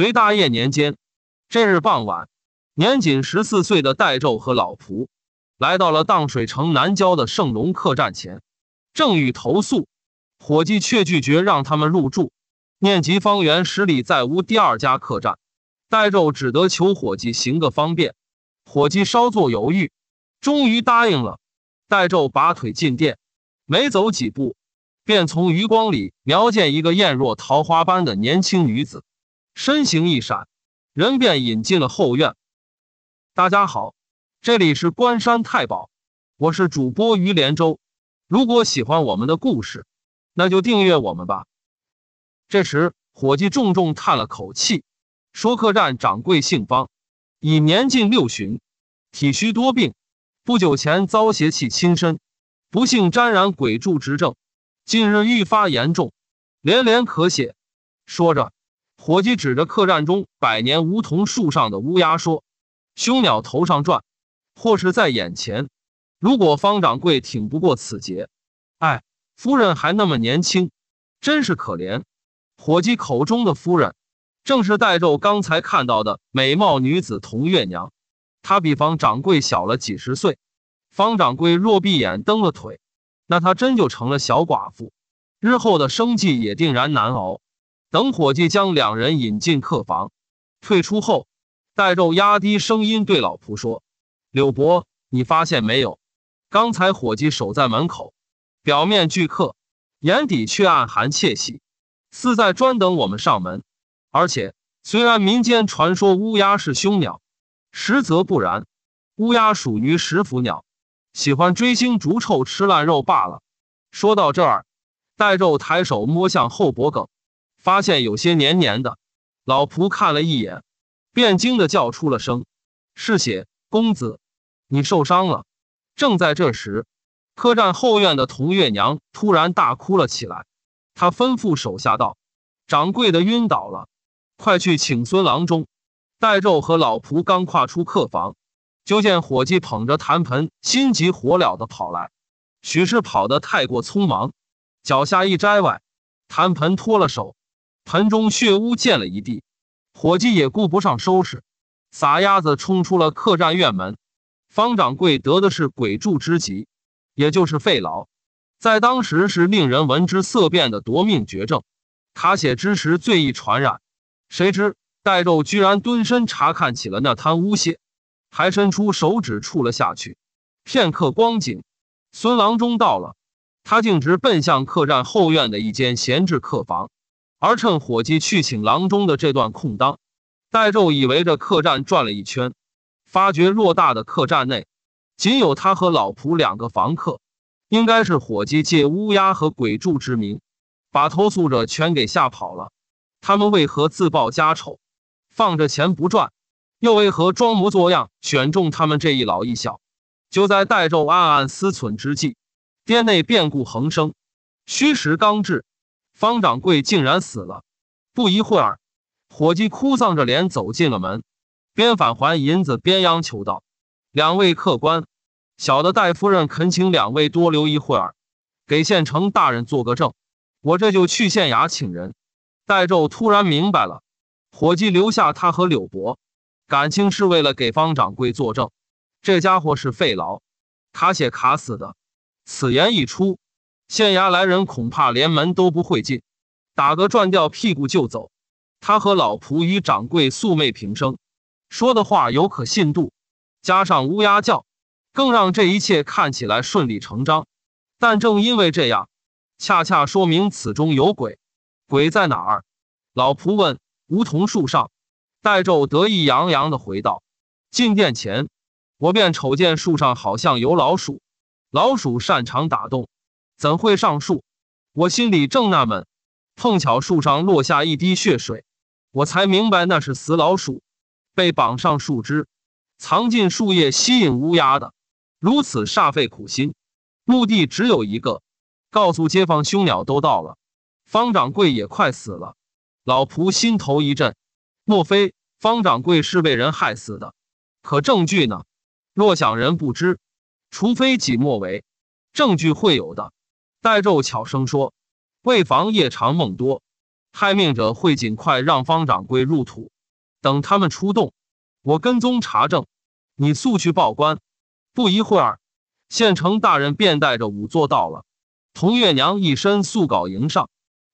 隋大业年间，这日傍晚，年仅十四岁的戴胄和老仆来到了荡水城南郊的圣龙客栈前，正欲投宿，伙计却拒绝让他们入住。念及方圆十里再无第二家客栈，戴胄只得求伙计行个方便。伙计稍作犹豫，终于答应了。戴胄拔腿进店，没走几步，便从余光里瞄见一个艳若桃花般的年轻女子。身形一闪，人便引进了后院。大家好，这里是关山太保，我是主播于连洲。如果喜欢我们的故事，那就订阅我们吧。这时，伙计重重叹了口气，说：“客栈掌柜姓方，已年近六旬，体虚多病。不久前遭邪气侵身，不幸沾染鬼柱之症，近日愈发严重，连连咳血。”说着。伙计指着客栈中百年梧桐树上的乌鸦说：“凶鸟头上转，或是在眼前。如果方掌柜挺不过此劫，哎，夫人还那么年轻，真是可怜。”伙计口中的夫人，正是戴胄刚才看到的美貌女子童月娘。她比方掌柜小了几十岁。方掌柜若闭眼蹬了腿，那他真就成了小寡妇，日后的生计也定然难熬。等伙计将两人引进客房，退出后，戴肉压低声音对老仆说：“柳伯，你发现没有？刚才伙计守在门口，表面拒客，眼底却暗含窃喜，似在专等我们上门。而且，虽然民间传说乌鸦是凶鸟，实则不然。乌鸦属于食腐鸟，喜欢追腥逐臭，吃烂肉罢了。”说到这儿，戴肉抬手摸向后脖梗。发现有些黏黏的，老仆看了一眼，便惊的叫出了声：“是血，公子，你受伤了！”正在这时，客栈后院的童月娘突然大哭了起来。他吩咐手下道：“掌柜的晕倒了，快去请孙郎中！”戴胄和老仆刚跨出客房，就见伙计捧着痰盆，心急火燎的跑来。许是跑得太过匆忙，脚下一摘崴，痰盆脱了手。盆中血污溅了一地，伙计也顾不上收拾，撒丫子冲出了客栈院门。方掌柜得的是鬼柱之疾，也就是肺痨，在当时是令人闻之色变的夺命绝症。他写之时最易传染，谁知戴胄居然蹲身查看起了那滩污血，还伸出手指触了下去。片刻光景，孙郎中到了，他径直奔向客栈后院的一间闲置客房。而趁伙计去请郎中的这段空当，戴胄已围着客栈转了一圈，发觉偌大的客栈内仅有他和老仆两个房客，应该是伙计借乌鸦和鬼柱之名，把投诉者全给吓跑了。他们为何自曝家丑，放着钱不赚，又为何装模作样选中他们这一老一小？就在戴胄暗暗思忖之际，店内变故横生，虚实刚至。方掌柜竟然死了，不一会儿，伙计哭丧着脸走进了门，边返还银子边央求道：“两位客官，小的戴夫人恳请两位多留一会儿，给县城大人做个证。我这就去县衙请人。”戴胄突然明白了，伙计留下他和柳伯，感情是为了给方掌柜作证，这家伙是费劳，卡写卡死的。此言一出。县衙来人恐怕连门都不会进，打个转掉屁股就走。他和老仆与掌柜素昧平生，说的话有可信度，加上乌鸦叫，更让这一切看起来顺理成章。但正因为这样，恰恰说明此中有鬼。鬼在哪儿？老仆问。梧桐树上，戴胄得意洋洋地回道：“进殿前，我便瞅见树上好像有老鼠。老鼠擅长打洞。”怎会上树？我心里正纳闷，碰巧树上落下一滴血水，我才明白那是死老鼠，被绑上树枝，藏进树叶，吸引乌鸦的。如此煞费苦心，目的只有一个：告诉街坊凶鸟都到了，方掌柜也快死了。老仆心头一震，莫非方掌柜是被人害死的？可证据呢？若想人不知，除非己莫为，证据会有的。戴胄悄声说：“为防夜长梦多，害命者会尽快让方掌柜入土。等他们出动，我跟踪查证，你速去报官。”不一会儿，县城大人便带着仵作到了。童月娘一身素缟迎上，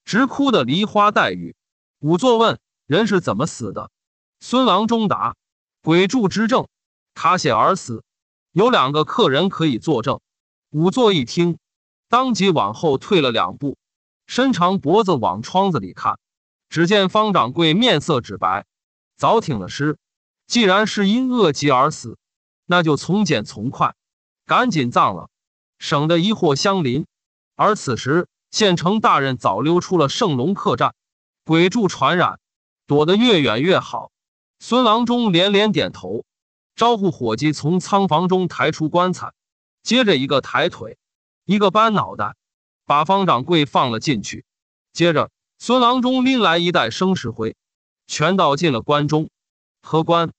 直哭得梨花带雨。仵作问：“人是怎么死的？”孙郎中答：“鬼柱之症，卡血而死。有两个客人可以作证。”仵作一听。当即往后退了两步，伸长脖子往窗子里看，只见方掌柜面色纸白，早挺了尸。既然是因恶疾而死，那就从简从快，赶紧葬了，省得疑祸相临。而此时，县城大人早溜出了圣龙客栈，鬼柱传染，躲得越远越好。孙郎中连连点头，招呼伙计从仓房中抬出棺材，接着一个抬腿。一个搬脑袋，把方掌柜放了进去。接着，孙郎中拎来一袋生石灰，全倒进了棺中。何棺，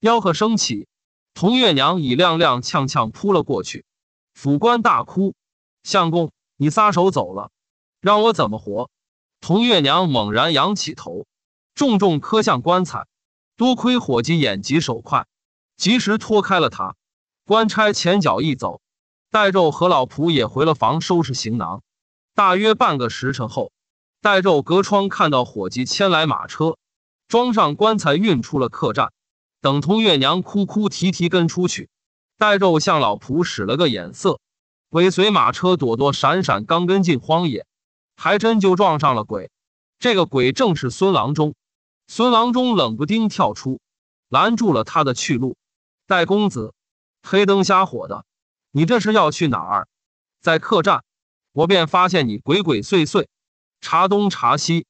吆喝声起，童月娘已踉踉跄跄扑了过去。府官大哭：“相公，你撒手走了，让我怎么活？”童月娘猛然仰起头，重重磕向棺材。多亏伙计眼疾手快，及时拖开了他。官差前脚一走。戴胄和老仆也回了房，收拾行囊。大约半个时辰后，戴胄隔窗看到伙计牵来马车，装上棺材，运出了客栈。等通月娘哭哭啼啼跟出去，戴胄向老仆使了个眼色，尾随马车，躲躲闪闪，刚跟进荒野，还真就撞上了鬼。这个鬼正是孙郎中。孙郎中冷不丁跳出，拦住了他的去路。戴公子，黑灯瞎火的。你这是要去哪儿？在客栈，我便发现你鬼鬼祟祟，查东查西，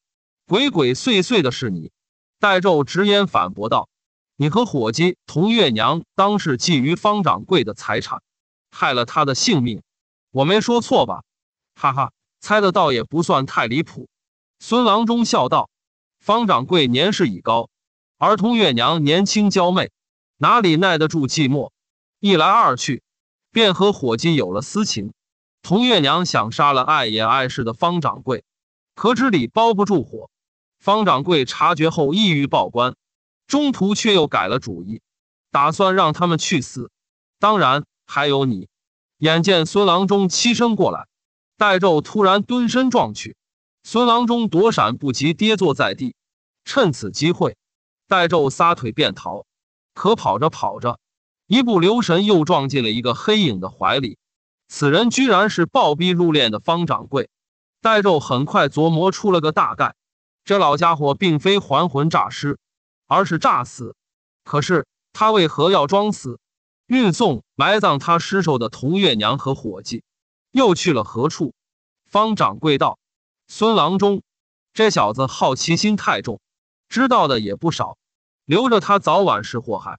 鬼鬼祟祟的是你。戴胄直言反驳道：“你和伙计童月娘当是觊觎方掌柜的财产，害了他的性命。我没说错吧？”哈哈，猜的倒也不算太离谱。孙郎中笑道：“方掌柜年事已高，而童月娘年轻娇媚，哪里耐得住寂寞？一来二去。”便和伙计有了私情，童月娘想杀了碍眼碍事的方掌柜，可纸里包不住火，方掌柜察觉后意欲报官，中途却又改了主意，打算让他们去死。当然还有你。眼见孙郎中欺身过来，戴胄突然蹲身撞去，孙郎中躲闪不及，跌坐在地。趁此机会，戴胄撒腿便逃，可跑着跑着。一不留神又撞进了一个黑影的怀里，此人居然是暴毙入殓的方掌柜。戴胄很快琢磨出了个大概，这老家伙并非还魂诈尸，而是诈死。可是他为何要装死？运送埋葬他尸首的童月娘和伙计，又去了何处？方掌柜道：“孙郎中，这小子好奇心太重，知道的也不少，留着他早晚是祸害。”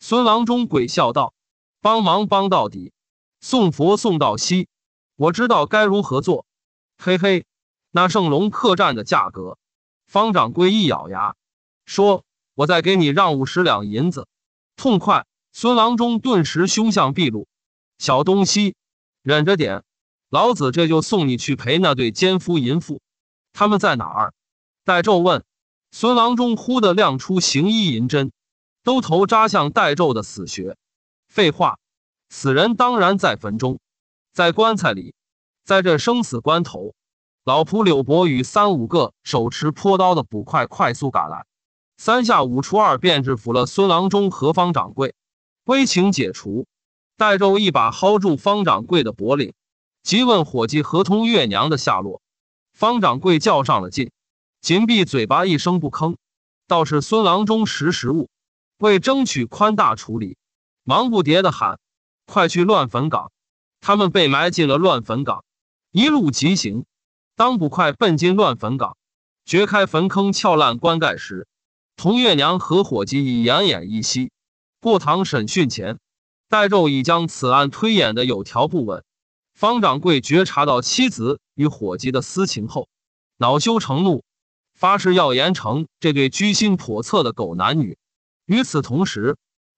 孙郎中鬼笑道：“帮忙帮到底，送佛送到西，我知道该如何做。”嘿嘿，那圣龙客栈的价格，方掌柜一咬牙说：“我再给你让五十两银子，痛快！”孙郎中顿时凶相毕露：“小东西，忍着点，老子这就送你去陪那对奸夫淫妇。他们在哪儿？”戴胄问。孙郎中忽的亮出行医银针。都头扎向戴胄的死穴。废话，死人当然在坟中，在棺材里。在这生死关头，老仆柳伯与三五个手持坡刀的捕快快速赶来，三下五除二便制服了孙郎中和方掌柜。危情解除，戴胄一把薅住方掌柜的脖领，急问伙计何通月娘的下落。方掌柜较上了劲，紧闭嘴巴一声不吭。倒是孙郎中识时务。为争取宽大处理，忙不迭的喊：“快去乱坟岗！”他们被埋进了乱坟岗，一路急行。当捕快奔进乱坟岗，掘开坟坑，撬烂棺盖时，童月娘和伙计已奄奄一息。过堂审讯前，戴胄已将此案推演的有条不紊。方掌柜觉察到妻子与伙计的私情后，恼羞成怒，发誓要严惩这对居心叵测的狗男女。与此同时，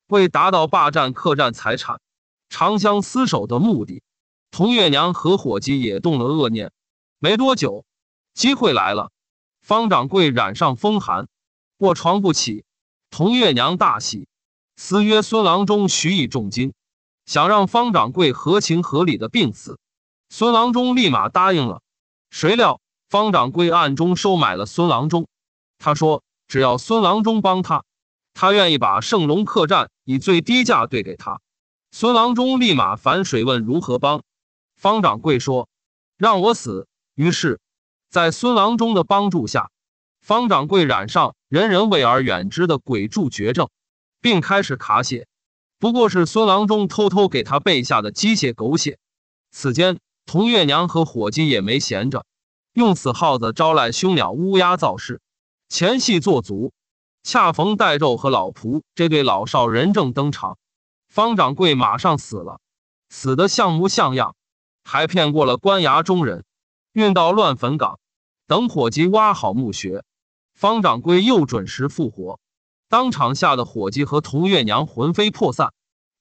为达到霸占客栈财产、长相厮守的目的，童月娘和伙计也动了恶念。没多久，机会来了，方掌柜染上风寒，卧床不起。童月娘大喜，私约孙郎中，许以重金，想让方掌柜合情合理的病死。孙郎中立马答应了。谁料方掌柜暗中收买了孙郎中，他说只要孙郎中帮他。他愿意把圣龙客栈以最低价兑给他，孙郎中立马反水问如何帮。方掌柜说：“让我死。”于是，在孙郎中的帮助下，方掌柜染上人人畏而远之的鬼柱绝症，并开始卡血。不过是孙郎中偷偷给他备下的鸡血、狗血。此间，童月娘和伙计也没闲着，用死耗子招来凶鸟乌鸦造势，前戏做足。恰逢戴胄和老仆这对老少人正登场，方掌柜马上死了，死得像模像样？还骗过了官衙中人，运到乱坟岗，等伙计挖好墓穴，方掌柜又准时复活，当场吓得伙计和童月娘魂飞魄散，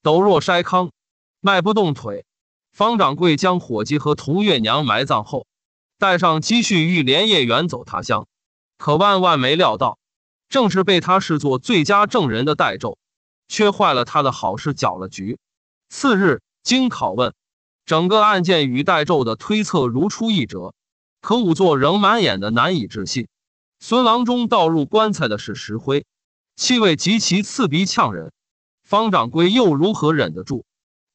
抖若筛糠，迈不动腿。方掌柜将伙计和童月娘埋葬后，带上积蓄欲连夜远走他乡，可万万没料到。正是被他视作最佳证人的戴胄，却坏了他的好事，搅了局。次日经拷问，整个案件与戴胄的推测如出一辙，可仵作仍满眼的难以置信。孙郎中倒入棺材的是石灰，气味极其刺鼻呛人，方掌柜又如何忍得住？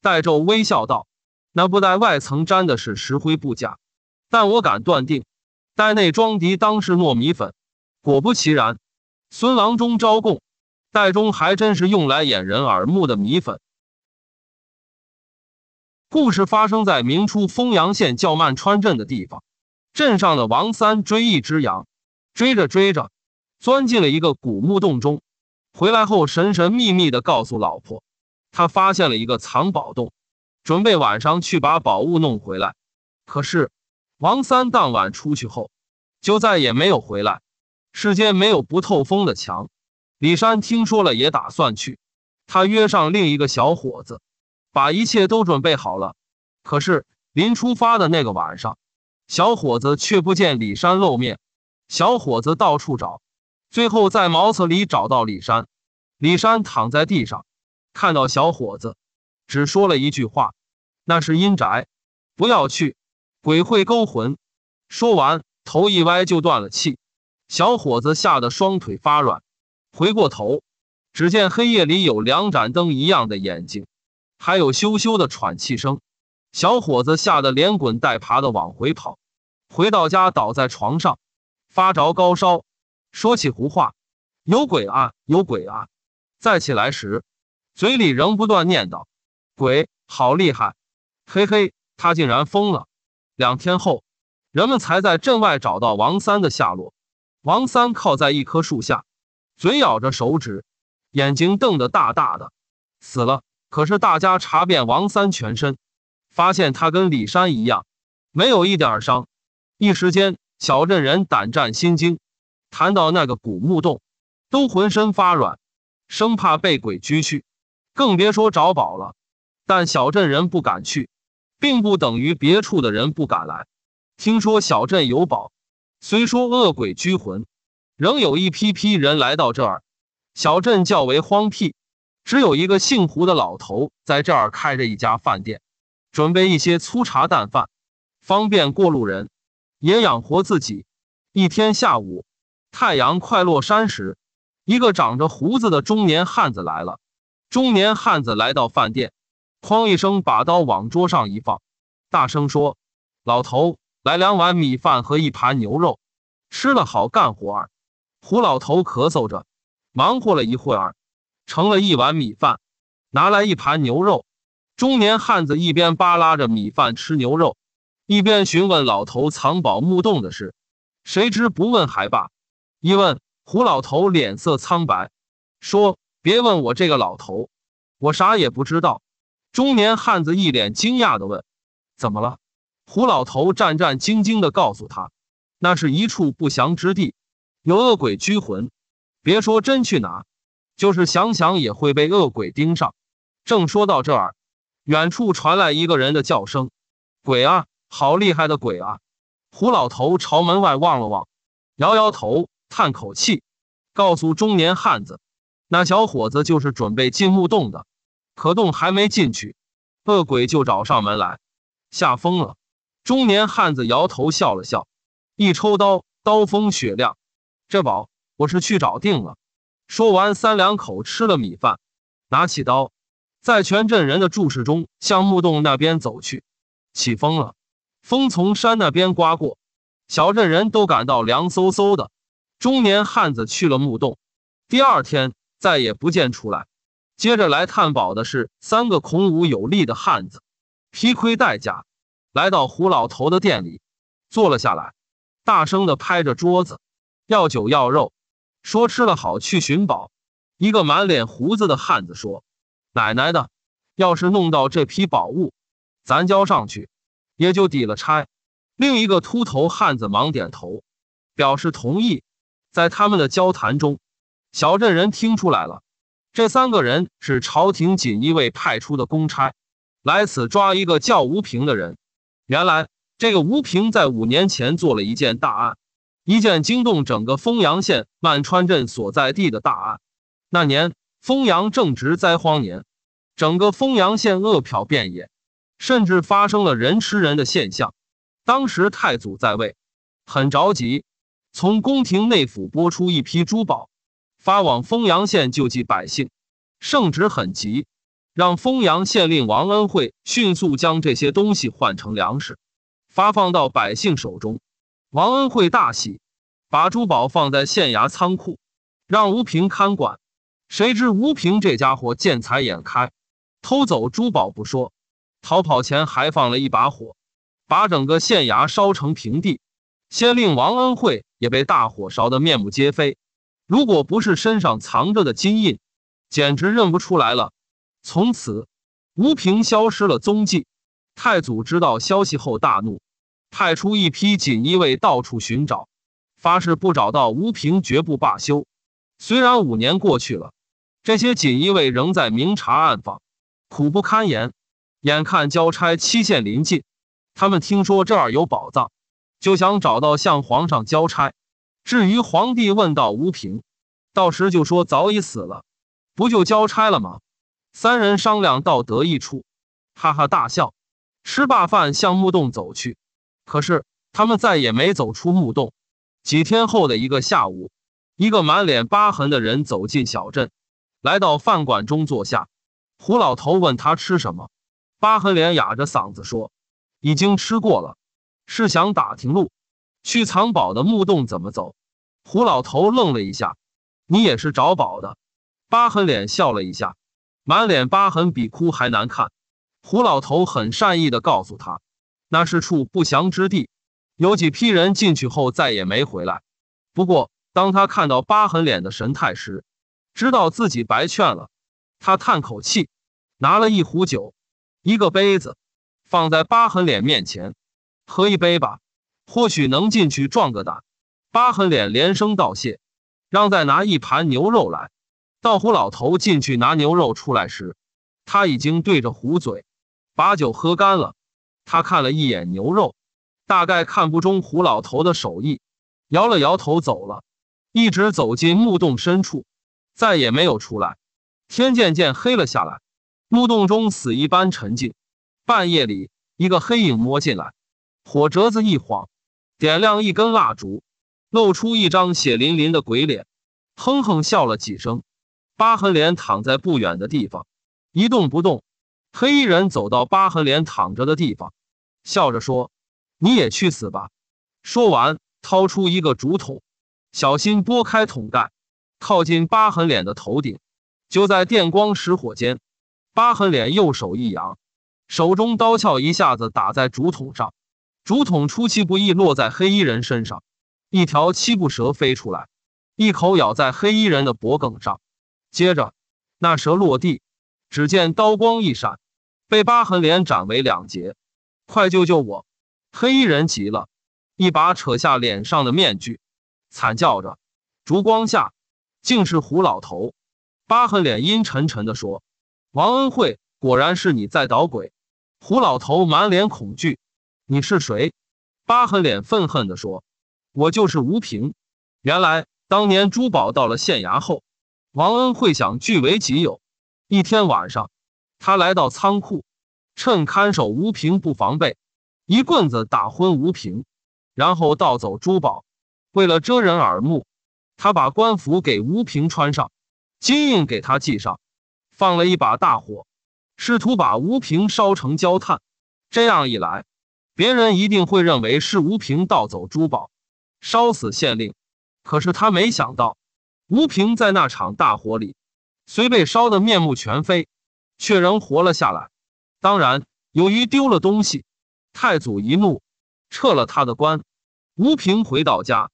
戴胄微笑道：“那布袋外层粘的是石灰，不假，但我敢断定，袋内装的当是糯米粉。”果不其然。孙郎中招供，袋中还真是用来掩人耳目的米粉。故事发生在明初丰阳县叫曼川镇的地方。镇上的王三追一只羊，追着追着，钻进了一个古墓洞中。回来后神神秘秘的告诉老婆，他发现了一个藏宝洞，准备晚上去把宝物弄回来。可是，王三当晚出去后，就再也没有回来。世间没有不透风的墙，李山听说了也打算去。他约上另一个小伙子，把一切都准备好了。可是临出发的那个晚上，小伙子却不见李山露面。小伙子到处找，最后在茅厕里找到李山。李山躺在地上，看到小伙子，只说了一句话：“那是阴宅，不要去，鬼会勾魂。”说完，头一歪就断了气。小伙子吓得双腿发软，回过头，只见黑夜里有两盏灯一样的眼睛，还有羞羞的喘气声。小伙子吓得连滚带爬的往回跑，回到家倒在床上，发着高烧，说起胡话：“有鬼啊，有鬼啊！”再起来时，嘴里仍不断念叨：“鬼好厉害，嘿嘿，他竟然疯了。”两天后，人们才在镇外找到王三的下落。王三靠在一棵树下，嘴咬着手指，眼睛瞪得大大的。死了，可是大家查遍王三全身，发现他跟李山一样，没有一点伤。一时间，小镇人胆战心惊，谈到那个古墓洞，都浑身发软，生怕被鬼拘去，更别说找宝了。但小镇人不敢去，并不等于别处的人不敢来。听说小镇有宝。虽说恶鬼拘魂，仍有一批批人来到这儿。小镇较为荒僻，只有一个姓胡的老头在这儿开着一家饭店，准备一些粗茶淡饭，方便过路人，也养活自己。一天下午，太阳快落山时，一个长着胡子的中年汉子来了。中年汉子来到饭店，哐一声把刀往桌上一放，大声说：“老头。”来两碗米饭和一盘牛肉，吃了好干活儿。胡老头咳嗽着，忙活了一会儿，盛了一碗米饭，拿来一盘牛肉。中年汉子一边扒拉着米饭吃牛肉，一边询问老头藏宝木洞的事。谁知不问还罢，一问胡老头脸色苍白，说：“别问我这个老头，我啥也不知道。”中年汉子一脸惊讶的问：“怎么了？”胡老头战战兢兢的告诉他：“那是一处不祥之地，有恶鬼拘魂。别说真去拿，就是想想也会被恶鬼盯上。”正说到这儿，远处传来一个人的叫声：“鬼啊，好厉害的鬼啊！”胡老头朝门外望了望，摇摇头，叹口气，告诉中年汉子：“那小伙子就是准备进墓洞的，可洞还没进去，恶鬼就找上门来，吓疯了。”中年汉子摇头笑了笑，一抽刀，刀锋雪亮。这宝我是去找定了。说完，三两口吃了米饭，拿起刀，在全镇人的注视中向木洞那边走去。起风了，风从山那边刮过，小镇人都感到凉飕飕的。中年汉子去了木洞，第二天再也不见出来。接着来探宝的是三个孔武有力的汉子，披盔戴甲。来到胡老头的店里，坐了下来，大声的拍着桌子，要酒要肉，说吃了好去寻宝。一个满脸胡子的汉子说：“奶奶的，要是弄到这批宝物，咱交上去，也就抵了差。”另一个秃头汉子忙点头，表示同意。在他们的交谈中，小镇人听出来了，这三个人是朝廷锦衣卫派出的公差，来此抓一个叫吴平的人。原来，这个吴平在五年前做了一件大案，一件惊动整个丰阳县曼川镇所在地的大案。那年丰阳正值灾荒年，整个丰阳县饿殍遍野，甚至发生了人吃人的现象。当时太祖在位，很着急，从宫廷内府拨出一批珠宝，发往丰阳县救济百姓。圣旨很急。让丰阳县令王恩惠迅速将这些东西换成粮食，发放到百姓手中。王恩惠大喜，把珠宝放在县衙仓库，让吴平看管。谁知吴平这家伙见财眼开，偷走珠宝不说，逃跑前还放了一把火，把整个县衙烧成平地。县令王恩惠也被大火烧得面目皆非，如果不是身上藏着的金印，简直认不出来了。从此，吴平消失了踪迹。太祖知道消息后大怒，派出一批锦衣卫到处寻找，发誓不找到吴平绝不罢休。虽然五年过去了，这些锦衣卫仍在明查暗访，苦不堪言。眼看交差期限临近，他们听说这儿有宝藏，就想找到向皇上交差。至于皇帝问到吴平，到时就说早已死了，不就交差了吗？三人商量到得意处，哈哈大笑，吃罢饭向木洞走去。可是他们再也没走出木洞。几天后的一个下午，一个满脸疤痕的人走进小镇，来到饭馆中坐下。胡老头问他吃什么，疤痕脸哑着嗓子说：“已经吃过了，是想打听路，去藏宝的木洞怎么走。”胡老头愣了一下：“你也是找宝的？”疤痕脸笑了一下。满脸疤痕比哭还难看，胡老头很善意地告诉他，那是处不祥之地，有几批人进去后再也没回来。不过当他看到疤痕脸的神态时，知道自己白劝了。他叹口气，拿了一壶酒，一个杯子，放在疤痕脸面前，喝一杯吧，或许能进去壮个胆。疤痕脸连声道谢，让再拿一盘牛肉来。到胡老头进去拿牛肉出来时，他已经对着壶嘴把酒喝干了。他看了一眼牛肉，大概看不中胡老头的手艺，摇了摇头走了，一直走进木洞深处，再也没有出来。天渐渐黑了下来，木洞中死一般沉静。半夜里，一个黑影摸进来，火折子一晃，点亮一根蜡烛，露出一张血淋淋的鬼脸，哼哼笑了几声。疤痕脸躺在不远的地方，一动不动。黑衣人走到疤痕脸躺着的地方，笑着说：“你也去死吧！”说完，掏出一个竹筒，小心拨开桶盖，靠近疤痕脸的头顶。就在电光石火间，疤痕脸右手一扬，手中刀鞘一下子打在竹筒上，竹筒出其不意落在黑衣人身上，一条七步蛇飞出来，一口咬在黑衣人的脖颈上。接着，那蛇落地，只见刀光一闪，被疤痕脸斩为两截。快救救我！黑衣人急了，一把扯下脸上的面具，惨叫着。烛光下，竟是胡老头。疤痕脸阴沉沉的说：“王恩惠，果然是你在捣鬼。”胡老头满脸恐惧：“你是谁？”疤痕脸愤恨的说：“我就是吴平。原来当年珠宝到了县衙后。”王恩会想据为己有。一天晚上，他来到仓库，趁看守吴平不防备，一棍子打昏吴平，然后盗走珠宝。为了遮人耳目，他把官服给吴平穿上，金印给他系上，放了一把大火，试图把吴平烧成焦炭。这样一来，别人一定会认为是吴平盗走珠宝，烧死县令。可是他没想到。吴平在那场大火里，虽被烧得面目全非，却仍活了下来。当然，由于丢了东西，太祖一怒，撤了他的官。吴平回到家，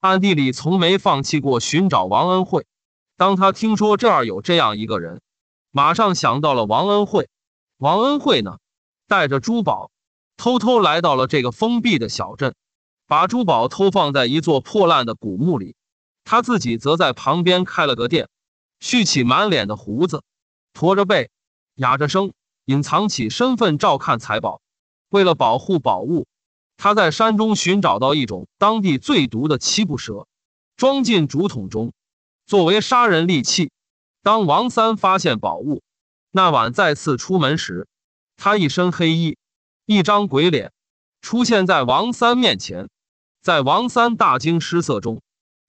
暗地里从没放弃过寻找王恩惠。当他听说这儿有这样一个人，马上想到了王恩惠。王恩惠呢，带着珠宝，偷偷来到了这个封闭的小镇，把珠宝偷放在一座破烂的古墓里。他自己则在旁边开了个店，蓄起满脸的胡子，驼着背，哑着声，隐藏起身份照看财宝。为了保护宝物，他在山中寻找到一种当地最毒的七步蛇，装进竹筒中，作为杀人利器。当王三发现宝物那晚再次出门时，他一身黑衣，一张鬼脸，出现在王三面前，在王三大惊失色中。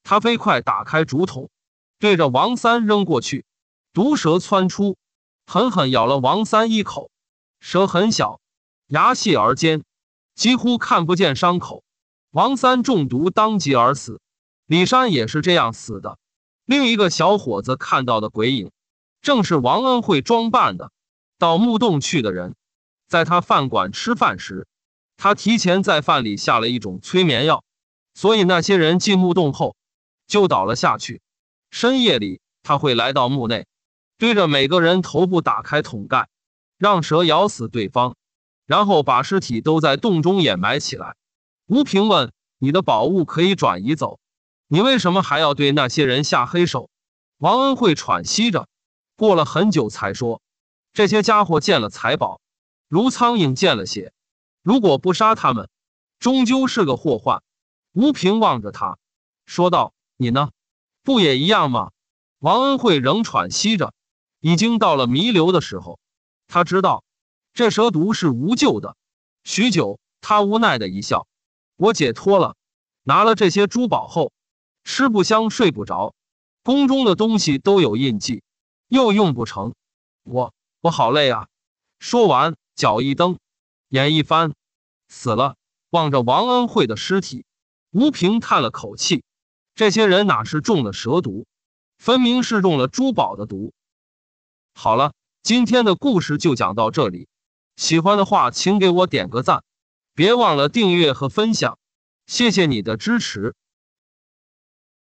他飞快打开竹筒，对着王三扔过去，毒蛇窜出，狠狠咬了王三一口。蛇很小，牙细而尖，几乎看不见伤口。王三中毒当即而死。李山也是这样死的。另一个小伙子看到的鬼影，正是王恩会装扮的到木洞去的人。在他饭馆吃饭时，他提前在饭里下了一种催眠药，所以那些人进木洞后。就倒了下去。深夜里，他会来到墓内，对着每个人头部打开桶盖，让蛇咬死对方，然后把尸体都在洞中掩埋起来。吴平问：“你的宝物可以转移走，你为什么还要对那些人下黑手？”王恩会喘息着，过了很久才说：“这些家伙见了财宝，如苍蝇见了血，如果不杀他们，终究是个祸患。”吴平望着他，说道。你呢，不也一样吗？王恩惠仍喘息着，已经到了弥留的时候。他知道，这蛇毒是无救的。许久，他无奈的一笑：“我解脱了。”拿了这些珠宝后，吃不香，睡不着。宫中的东西都有印记，又用不成。我我好累啊！说完，脚一蹬，眼一翻，死了。望着王恩惠的尸体，吴平叹了口气。这些人哪是中了蛇毒，分明是中了珠宝的毒。好了，今天的故事就讲到这里。喜欢的话，请给我点个赞，别忘了订阅和分享，谢谢你的支持。